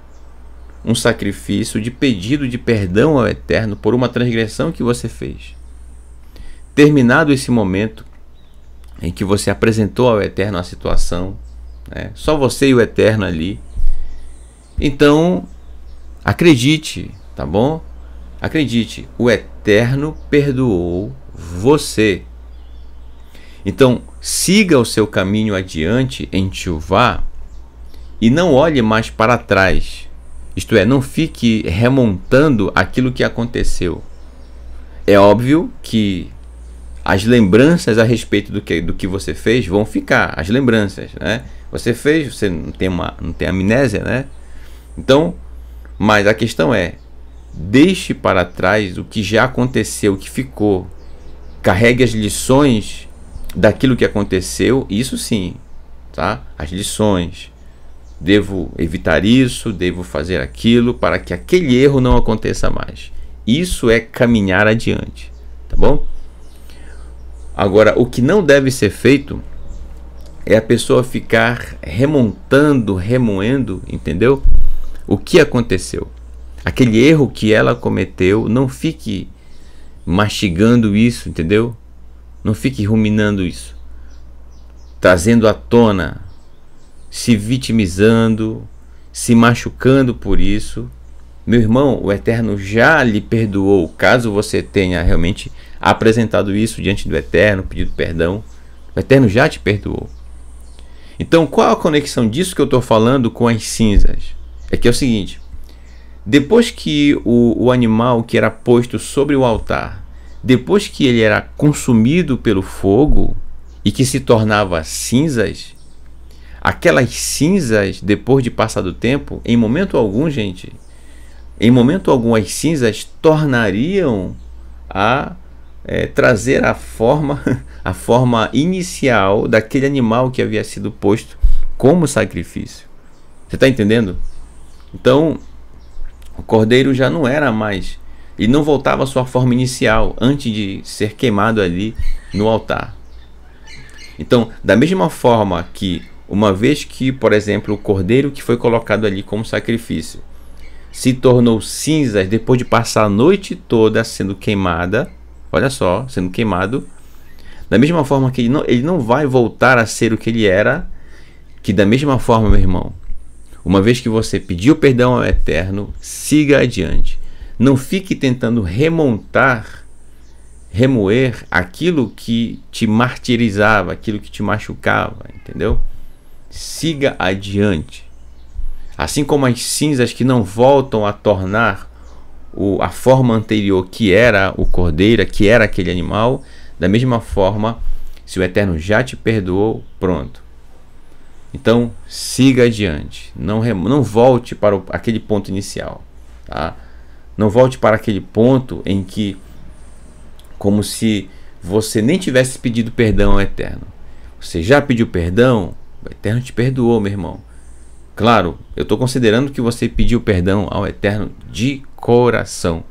um sacrifício de pedido de perdão ao Eterno por uma transgressão que você fez. Terminado esse momento em que você apresentou ao Eterno a situação, né? só você e o Eterno ali, então acredite, tá bom? Acredite, o Eterno perdoou você. Então, siga o seu caminho adiante em Chuvá e não olhe mais para trás. Isto é, não fique remontando aquilo que aconteceu. É óbvio que as lembranças a respeito do que, do que você fez vão ficar, as lembranças, né? Você fez, você não tem, uma, não tem amnésia, né? Então, mas a questão é, deixe para trás o que já aconteceu, o que ficou. Carregue as lições daquilo que aconteceu, isso sim, tá? As lições devo evitar isso, devo fazer aquilo para que aquele erro não aconteça mais. Isso é caminhar adiante, tá bom? Agora, o que não deve ser feito é a pessoa ficar remontando, remoendo, entendeu? O que aconteceu? Aquele erro que ela cometeu, não fique mastigando isso, entendeu? Não fique ruminando isso, trazendo à tona se vitimizando, se machucando por isso. Meu irmão, o Eterno já lhe perdoou, caso você tenha realmente apresentado isso diante do Eterno, pedido perdão. O Eterno já te perdoou. Então, qual a conexão disso que eu estou falando com as cinzas? É que é o seguinte: depois que o, o animal que era posto sobre o altar, depois que ele era consumido pelo fogo e que se tornava cinzas, aquelas cinzas, depois de passado o tempo, em momento algum, gente, em momento algum as cinzas tornariam a é, trazer a forma, *laughs* a forma inicial daquele animal que havia sido posto como sacrifício. Você está entendendo? Então, o cordeiro já não era mais e não voltava à sua forma inicial antes de ser queimado ali no altar. Então, da mesma forma que uma vez que, por exemplo, o cordeiro que foi colocado ali como sacrifício se tornou cinzas depois de passar a noite toda sendo queimada, olha só, sendo queimado, da mesma forma que ele não, ele não vai voltar a ser o que ele era, que da mesma forma, meu irmão, uma vez que você pediu perdão ao Eterno, siga adiante. Não fique tentando remontar, remoer aquilo que te martirizava, aquilo que te machucava, entendeu? siga adiante. Assim como as cinzas que não voltam a tornar o, a forma anterior que era o cordeiro, que era aquele animal, da mesma forma, se o Eterno já te perdoou, pronto. Então, siga adiante. Não, não volte para o, aquele ponto inicial. Tá? Não volte para aquele ponto em que, como se você nem tivesse pedido perdão ao Eterno. Você já pediu perdão, o Eterno te perdoou, meu irmão. Claro, eu estou considerando que você pediu perdão ao Eterno de coração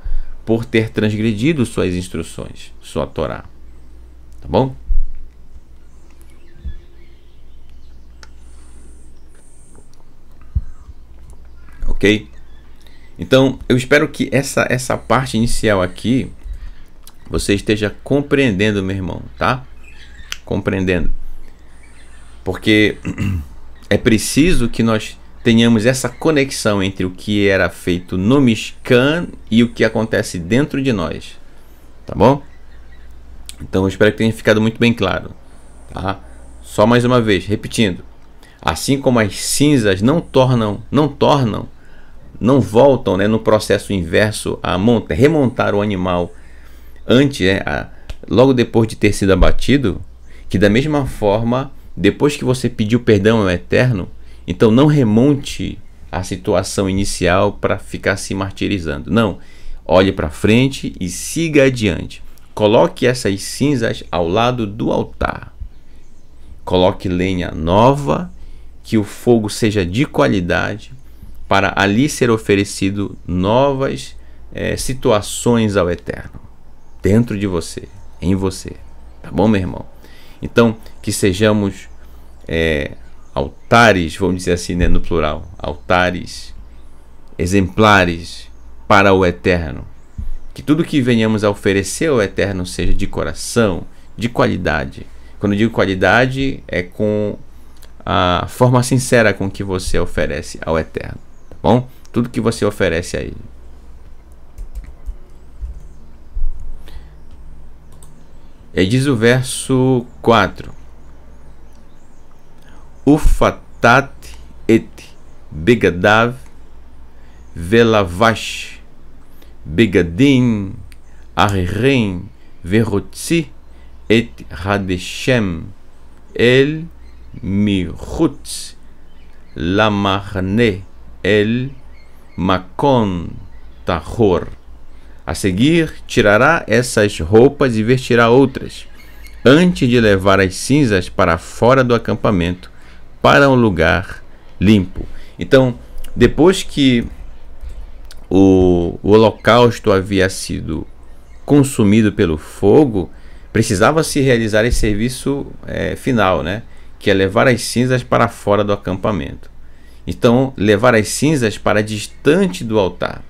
por ter transgredido suas instruções, sua Torá. Tá bom? Ok? Então, eu espero que essa, essa parte inicial aqui você esteja compreendendo, meu irmão, tá? Compreendendo. Porque *clears throat* é preciso que nós tenhamos essa conexão entre o que era feito no Mishkan e o que acontece dentro de nós. Tá bom? Então eu espero que tenha ficado muito bem claro. Tá? Só mais uma vez, repetindo. Assim como as cinzas não tornam, não tornam, não voltam né, no processo inverso a monta, remontar o animal antes, né, a, logo depois de ter sido abatido, que da mesma forma depois que você pediu perdão ao Eterno, então não remonte à situação inicial para ficar se martirizando. Não. Olhe para frente e siga adiante. Coloque essas cinzas ao lado do altar. Coloque lenha nova, que o fogo seja de qualidade, para ali ser oferecido novas é, situações ao Eterno, dentro de você, em você. Tá bom, meu irmão? Então, que sejamos é, altares, vamos dizer assim, né, no plural, altares exemplares para o eterno. Que tudo que venhamos a oferecer ao eterno seja de coração, de qualidade. Quando digo qualidade, é com a forma sincera com que você oferece ao eterno, tá bom? Tudo que você oferece a ele. É diz o verso 4: Ufatat et begadav velavash begadim arririm verotzi et radeshem el michutz lamachne el makon tahor a seguir, tirará essas roupas e vestirá outras, antes de levar as cinzas para fora do acampamento, para um lugar limpo. Então, depois que o, o holocausto havia sido consumido pelo fogo, precisava se realizar esse serviço é, final, né? que é levar as cinzas para fora do acampamento. Então, levar as cinzas para distante do altar.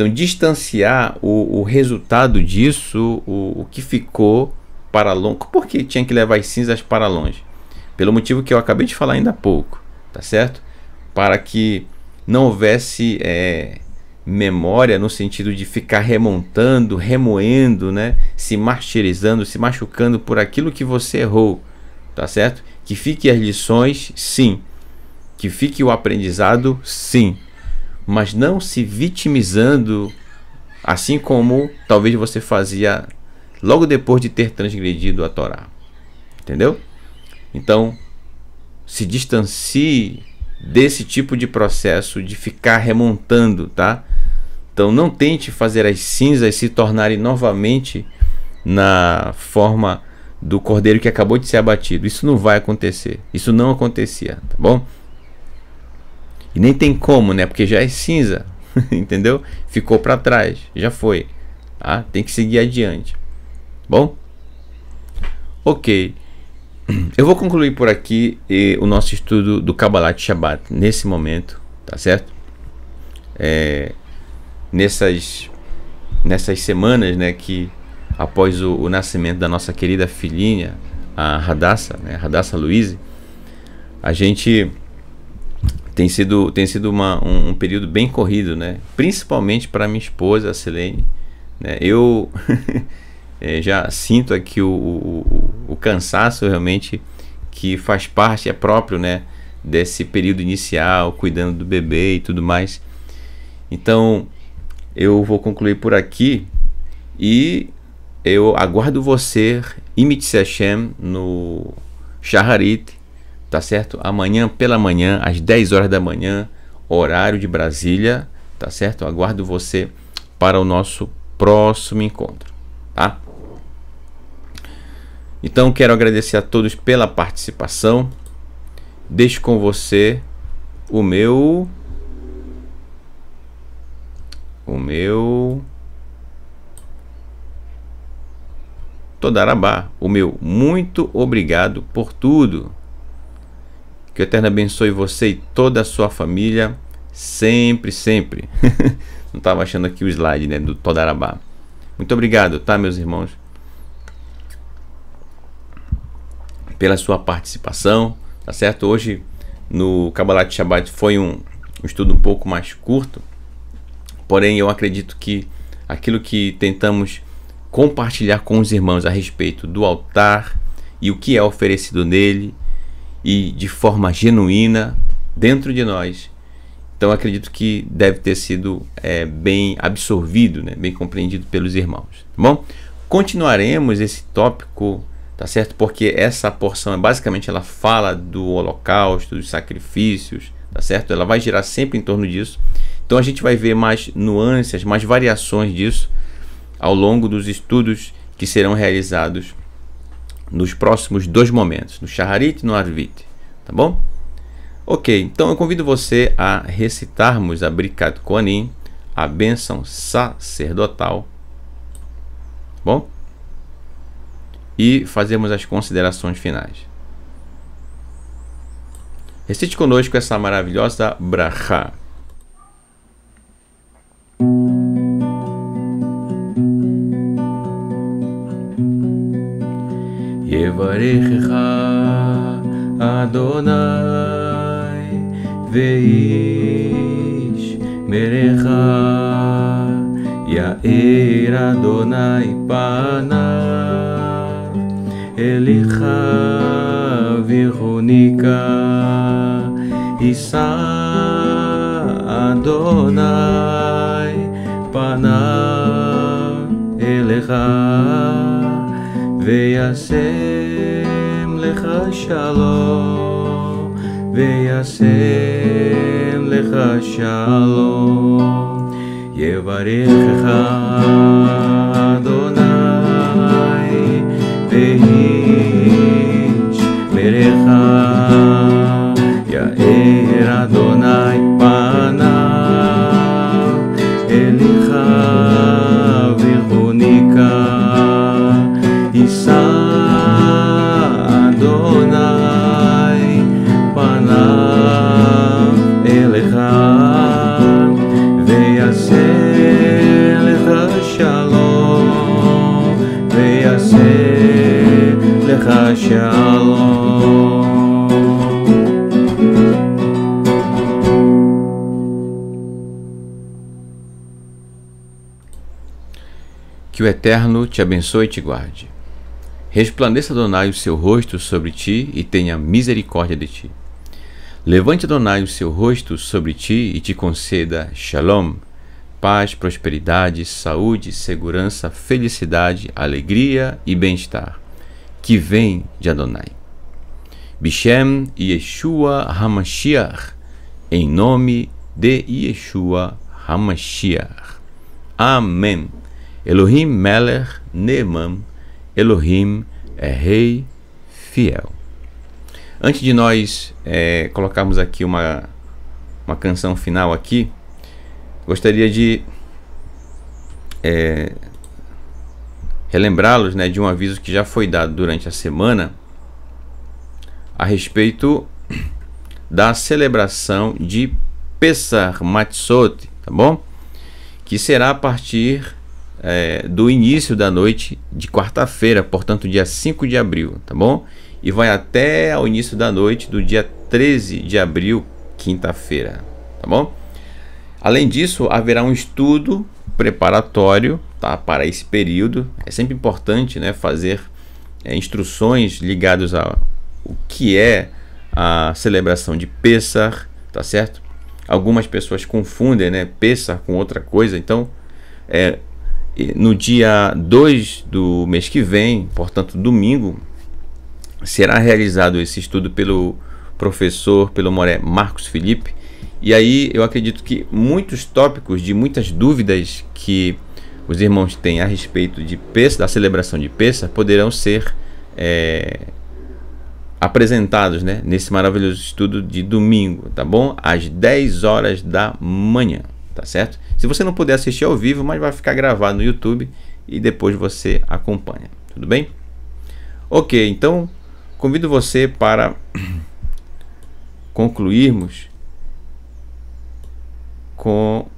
Então, distanciar o, o resultado disso, o, o, que ficou para longe. Por que tinha que levar as cinzas para longe? Pelo motivo que eu acabei de falar ainda há pouco, tá certo? Para que não houvesse é, memória no sentido de ficar remontando, remoendo, né? se martirizando, se machucando por aquilo que você errou, tá certo? Que fique as lições, sim. Que fique o aprendizado, sim mas não se vitimizando, assim como talvez você fazia logo depois de ter transgredido a Torá. Entendeu? Então, se distancie desse tipo de processo de ficar remontando, tá? Então, não tente fazer as cinzas se tornarem novamente na forma do cordeiro que acabou de ser abatido. Isso não vai acontecer. Isso não acontecia, tá bom? E nem tem como, né? Porque já é cinza, *laughs* entendeu? Ficou para trás, já foi. Tá? Tem que seguir adiante. Bom? Ok. *clears throat* Eu vou concluir por aqui eh, o nosso estudo do Kabbalat Shabbat nesse momento, tá certo? É, nessas, nessas semanas, né, que após o, o, nascimento da nossa querida filhinha, a Radassa, né, Radassa Luiz, a gente tem sido, tem sido uma, um, um período bem corrido, né? Principalmente para minha esposa, a Selene. Né? Eu é, *laughs* já sinto aqui o, o, o, cansaço realmente que faz parte, é próprio, né? Desse período inicial, cuidando do bebê e tudo mais. Então, eu vou concluir por aqui e eu aguardo você, Imit Hashem, no Shaharit tá certo? Amanhã pela manhã, às 10 horas da manhã, horário de Brasília, tá certo? Aguardo você para o nosso próximo encontro, tá? Então quero agradecer a todos pela participação. Deixo com você o meu o meu Todarabá, o meu muito obrigado por tudo. Que o Eterno abençoe você e toda a sua família, sempre, sempre. *laughs* Não estava achando aqui o slide né, do Todarabá. Muito obrigado, tá, meus irmãos? Pela sua participação, tá certo? Hoje no Kabbalah de Shabbat foi um, um estudo um pouco mais curto, porém eu acredito que aquilo que tentamos compartilhar com os irmãos a respeito do altar e o que é oferecido nele e de forma genuína dentro de nós. Então acredito que deve ter sido é, bem absorvido, né? bem compreendido pelos irmãos. Tá bom, continuaremos esse tópico, tá certo? Porque essa porção é, basicamente ela fala do holocausto, dos sacrifícios, tá certo? Ela vai girar sempre em torno disso. Então a gente vai ver mais nuances, mais variações disso ao longo dos estudos que serão realizados nos próximos dois momentos, no Shaharit e no Arvit, tá bom? Ok, então eu convido você a recitarmos a Brikat Koanim, a bênção sacerdotal, tá bom? E fazermos as considerações finais. Recite conosco essa maravilhosa Braha. Uvarechecha Adonai Ve'ish Merecha Ya'er Adonai Panav Elicha Vichonika Isa Adonai Panav Elecha Ve'yaseh לך שלום, וישם לך שלום. יברכך אדוני, והיא שמרך. יאר אדוני פניו אליך וכוניקה. יישא Shalom. Que o Eterno te abençoe e te guarde. Resplandeça Donai o seu rosto sobre ti e tenha misericórdia de ti. Levante Donai o seu rosto sobre ti e te conceda Shalom, paz, prosperidade, saúde, segurança, felicidade, alegria e bem-estar que vem de Adonai. Bishem Yeshua Hamashiach, em nome de Yeshua Hamashiach. Amém. Elohim Meller Neman, Elohim é Rei Fiel. Antes de nós é, colocarmos aqui uma, uma canção final aqui, gostaria de é, relembrá-los né, de um aviso que já foi dado durante a semana a respeito da celebração de Pesar Matzot, tá bom? Que será a partir é, do início da noite de quarta-feira, portanto, dia 5 de abril, tá bom? E vai até ao início da noite do dia 13 de abril, quinta-feira, tá bom? Além disso, haverá um estudo preparatório tá, para esse período. É sempre importante né, fazer é, instruções ligadas ao o que é a celebração de Pessar, tá certo? Algumas pessoas confundem né, Pessar com outra coisa, então é, no dia 2 do mês que vem, portanto domingo, será realizado esse estudo pelo professor, pelo Moré Marcos Felipe, e aí eu acredito que muitos tópicos de muitas dúvidas que os irmãos têm a respeito de Pessa, da celebração de Pessa poderão ser é, apresentados né, nesse maravilhoso estudo de domingo, tá bom? Às 10 horas da manhã, tá certo? Se você não puder assistir ao vivo, mas vai ficar gravado no YouTube e depois você acompanha, tudo bem? Ok, então convido você para *coughs* concluirmos com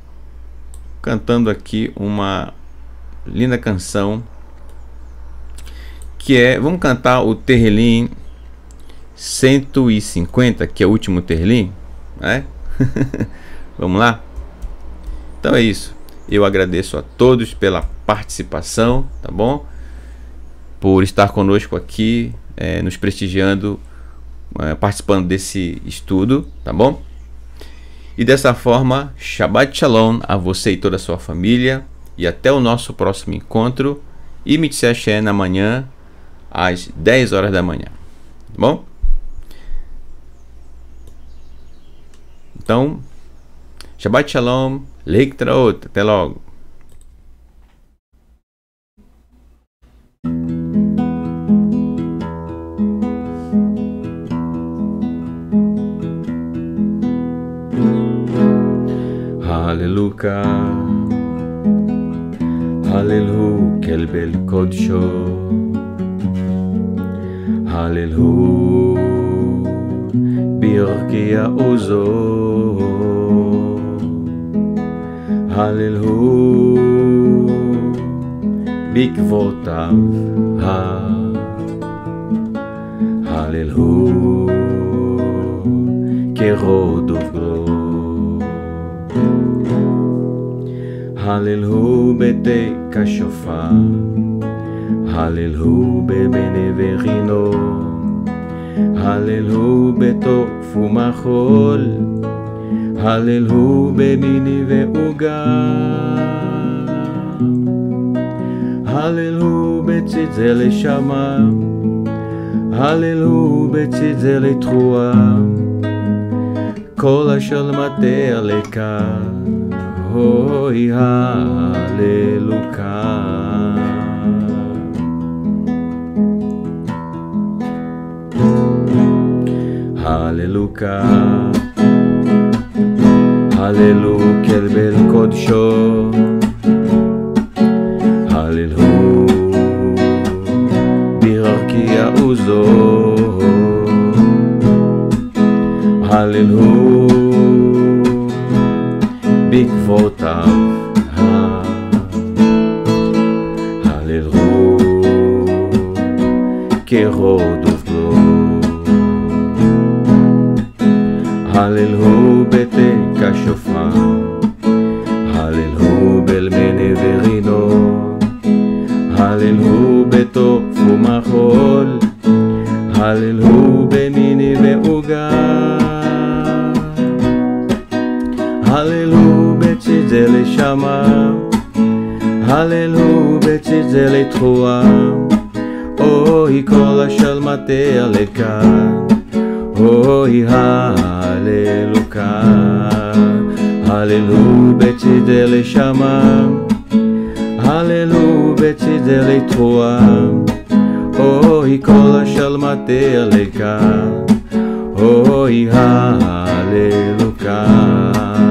cantando aqui uma linda canção que é, vamos cantar o Terrelim 150, que é o último Terrelim, né? *laughs* vamos lá? Então é isso. Eu agradeço a todos pela participação, tá bom? Por estar conosco aqui, é, nos prestigiando, é, participando desse estudo, tá bom? E dessa forma, Shabbat Shalom a você e toda a sua família e até o nosso próximo encontro. E Mitse Axé na manhã, às 10 horas da manhã. Tá bom? Então, Shabbat Shalom, Leik Traot, até logo. Aleluia. הללהו כלבל קודשו, הללהו בירקיע עוזו, הללהו בקבותיו, הללהו כרודו גרוב. הלל הוא בתק השופר, הלל הוא בבני וכינור, הלל הוא בתוף ומחול, הלל הוא במיני ועוגה. הלל הוא בצד זה לשמה, הלל הוא בצד זה לתרועה, כל אשר למטה לקר. hoi hallelujah. Hallelujah. Hallelujah אל בל קודשו. הללהו voltar. zelei trua Oi cola shel mate aleka Oi haleluka Halelu beti dele shama Halelu beti dele trua Oi cola shel mate aleka Oi haleluka Halelu beti dele shama